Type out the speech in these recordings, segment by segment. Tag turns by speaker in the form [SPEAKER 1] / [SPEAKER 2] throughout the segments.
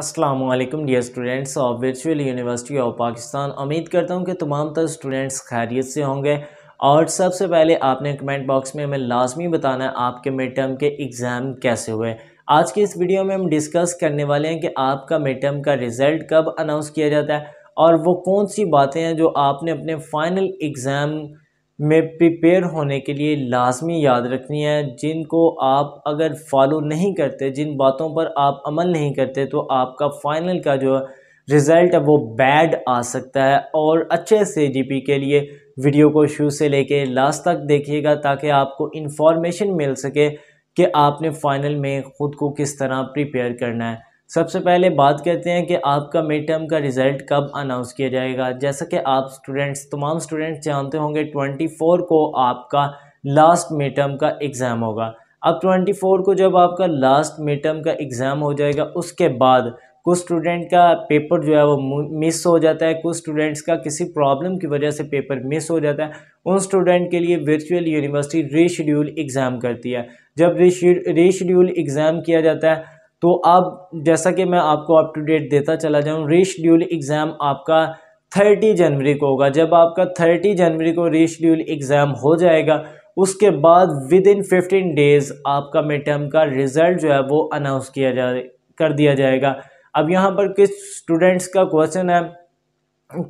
[SPEAKER 1] Aslam dear students of virtual university of Pakistan उम्मीद करता हूँ कि तमाम तर स्टूडेंट्स खैरियत से होंगे और सबसे पहले आपने कमेंट बॉक्स में हमें लाजमी बताना है आपके मिड टर्म के एग्ज़ाम कैसे हुए आज के इस वीडियो में हम डिस्कस करने वाले हैं कि आपका मिड टर्म का रिज़ल्ट कब अनाउंस किया जाता है और वो कौन सी बातें हैं जो आपने अपने फ़ाइनल एग्ज़ाम में प्रिपेयर होने के लिए लाजमी याद रखनी है जिनको आप अगर फॉलो नहीं करते जिन बातों पर आप अमल नहीं करते तो आपका फ़ाइनल का जो रिज़ल्ट है वो बैड आ सकता है और अच्छे से जी के लिए वीडियो को शुरू से लेके लास्ट तक देखिएगा ताकि आपको इन्फॉर्मेशन मिल सके कि आपने फ़ाइनल में ख़ुद को किस तरह प्रिपेयर करना है सबसे पहले बात करते हैं कि आपका मिड टर्म का रिज़ल्ट कब अनाउंस किया जाएगा जैसा कि आप स्टूडेंट्स तमाम स्टूडेंट्स जानते होंगे ट्वेंटी फोर को आपका लास्ट मिड टर्म का एग्ज़ाम होगा अब ट्वेंटी फोर को जब आपका लास्ट मिड टर्म का एग्ज़ाम हो जाएगा उसके बाद कुछ स्टूडेंट का पेपर जो है वो मिस हो जाता है कुछ स्टूडेंट्स का किसी प्रॉब्लम की वजह से पेपर मिस हो जाता है उन स्टूडेंट के लिए वर्चुअल यूनिवर्सिटी रीशेड्यूल एग्ज़ाम करती है जब रीशेड्यूल एग्ज़ाम किया जाता है तो अब जैसा कि मैं आपको अप टू डेट देता चला जाऊँ रीशड्यूल एग्ज़ाम आपका थर्टी जनवरी को होगा जब आपका थर्टी जनवरी को रीशड्यूल एग्ज़ाम हो जाएगा उसके बाद विद इन फिफ्टीन डेज़ आपका मिड टर्म का रिज़ल्ट जो है वो अनाउंस किया जा कर दिया जाएगा अब यहाँ पर किस स्टूडेंट्स का क्वेश्चन है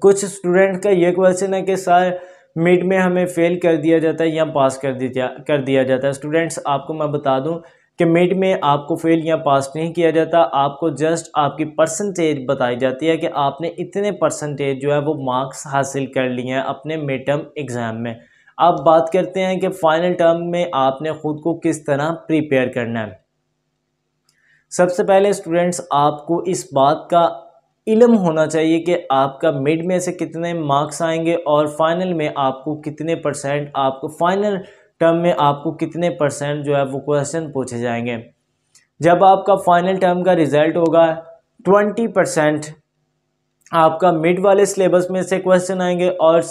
[SPEAKER 1] कुछ स्टूडेंट का ये क्वेश्चन है कि सर मिड में हमें फेल कर दिया जाता है या पास कर दिया कर दिया जाता है स्टूडेंट्स आपको मैं बता दूं कि मिड में आपको फेल या पास नहीं किया जाता आपको जस्ट आपकी परसेंटेज बताई जाती है कि आपने इतने परसेंटेज जो है वो मार्क्स हासिल कर लिए हैं अपने मिड टर्म एग्ज़ाम में अब बात करते हैं कि फ़ाइनल टर्म में आपने ख़ुद को किस तरह प्रिपेयर करना है सबसे पहले स्टूडेंट्स आपको इस बात का इलम होना चाहिए कि आपका मिड में से कितने मार्क्स आएंगे और फाइनल में आपको कितने परसेंट आपको फाइनल टर्म में आपको कितने परसेंट जो है वो क्वेश्चन पूछे जाएंगे जब आपका फाइनल टर्म का रिजल्ट होगा ट्वेंटी परसेंट आपका मिड वाले सिलेबस में से क्वेश्चन आएंगे और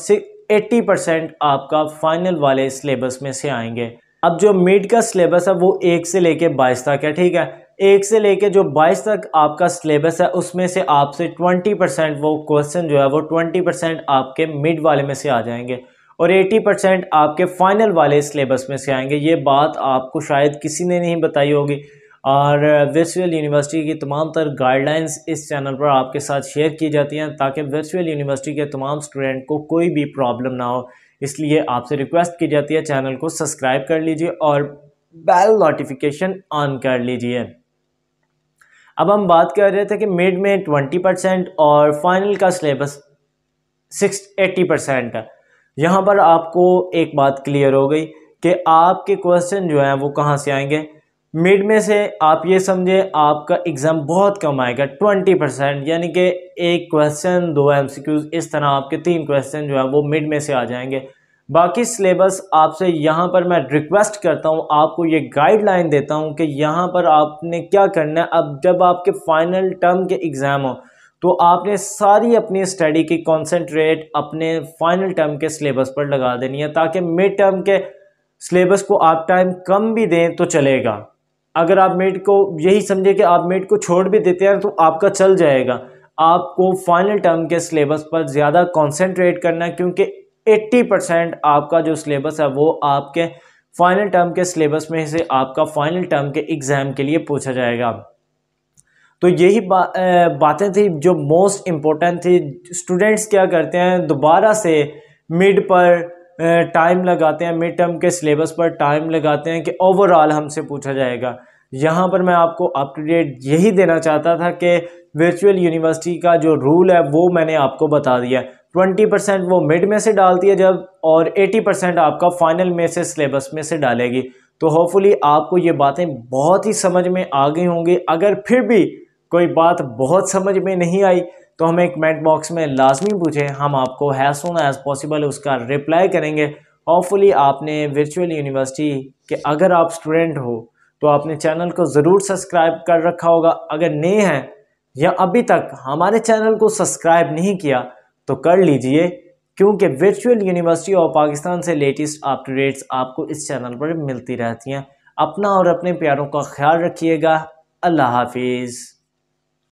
[SPEAKER 1] एट्टी परसेंट आपका फाइनल वाले सिलेबस में से आएंगे अब जो मिड का सिलेबस है वो एक से लेके बाईस तक है ठीक है एक से लेके जो बाईस तक आपका सिलेबस है उसमें से आपसे ट्वेंटी परसेंट वो क्वेश्चन जो है वो ट्वेंटी परसेंट आपके मिड वाले में से आ जाएंगे और 80 परसेंट आपके फ़ाइनल वाले सिलेबस में से आएंगे ये बात आपको शायद किसी ने नहीं बताई होगी और वर्चुअल यूनिवर्सिटी की तमाम तर गाइडलाइंस इस चैनल पर आपके साथ शेयर की जाती हैं ताकि वर्चुअल यूनिवर्सिटी के तमाम स्टूडेंट को कोई भी प्रॉब्लम ना हो इसलिए आपसे रिक्वेस्ट की जाती है चैनल को सब्सक्राइब कर लीजिए और बेल नोटिफिकेशन ऑन कर लीजिए अब हम बात कर रहे थे कि मिड में ट्वेंटी परसेंट और फाइनल का सिलेबस सिक्स एट्टी परसेंट है यहाँ पर आपको एक बात क्लियर हो गई कि आपके क्वेश्चन जो हैं वो कहाँ से आएंगे मिड में से आप ये समझें आपका एग्ज़ाम बहुत कम आएगा ट्वेंटी परसेंट यानी कि एक क्वेश्चन दो एम इस तरह आपके तीन क्वेश्चन जो हैं वो मिड में से आ जाएंगे बाकी सिलेबस आपसे यहाँ पर मैं रिक्वेस्ट करता हूँ आपको ये गाइडलाइन देता हूँ कि यहाँ पर आपने क्या करना है अब जब आपके फाइनल टर्म के एग्ज़ाम हो तो आपने सारी अपनी स्टडी की कॉन्सेंट्रेट अपने फाइनल टर्म के सिलेबस पर लगा देनी है ताकि मिड टर्म के सिलेबस को आप टाइम कम भी दें तो चलेगा अगर आप मिड को यही समझे कि आप मिड को छोड़ भी देते हैं तो आपका चल जाएगा आपको फाइनल टर्म के सिलेबस पर ज़्यादा कॉन्सेंट्रेट करना है क्योंकि 80 परसेंट आपका जो सिलेबस है वो आपके फाइनल टर्म के सिलेबस में से आपका फाइनल टर्म के एग्ज़ाम के लिए पूछा जाएगा तो यही बा, बातें थी जो मोस्ट इम्पोर्टेंट थी स्टूडेंट्स क्या करते हैं दोबारा से मिड पर टाइम लगाते हैं मिड टर्म के सिलेबस पर टाइम लगाते हैं कि ओवरऑल हमसे पूछा जाएगा यहाँ पर मैं आपको अप टू डेट यही देना चाहता था कि वर्चुअल यूनिवर्सिटी का जो रूल है वो मैंने आपको बता दिया ट्वेंटी परसेंट वो मिड में से डालती है जब और एटी परसेंट आपका फाइनल में से सिलेबस में से डालेगी तो होपफुली आपको ये बातें बहुत ही समझ में आ गई होंगी अगर फिर भी कोई बात बहुत समझ में नहीं आई तो हमें कमेंट बॉक्स में लाजमी पूछें हम आपको हैज़ सुन एज़ पॉसिबल उसका रिप्लाई करेंगे होपफुली आपने वर्चुअल यूनिवर्सिटी के अगर आप स्टूडेंट हो तो आपने चैनल को ज़रूर सब्सक्राइब कर रखा होगा अगर नए हैं या अभी तक हमारे चैनल को सब्सक्राइब नहीं किया तो कर लीजिए क्योंकि वर्चुअल यूनिवर्सिटी ऑफ पाकिस्तान से लेटेस्ट अपडेट्स आपको इस चैनल पर मिलती रहती हैं अपना और अपने प्यारों का ख्याल रखिएगा अल्लाह हाफिज़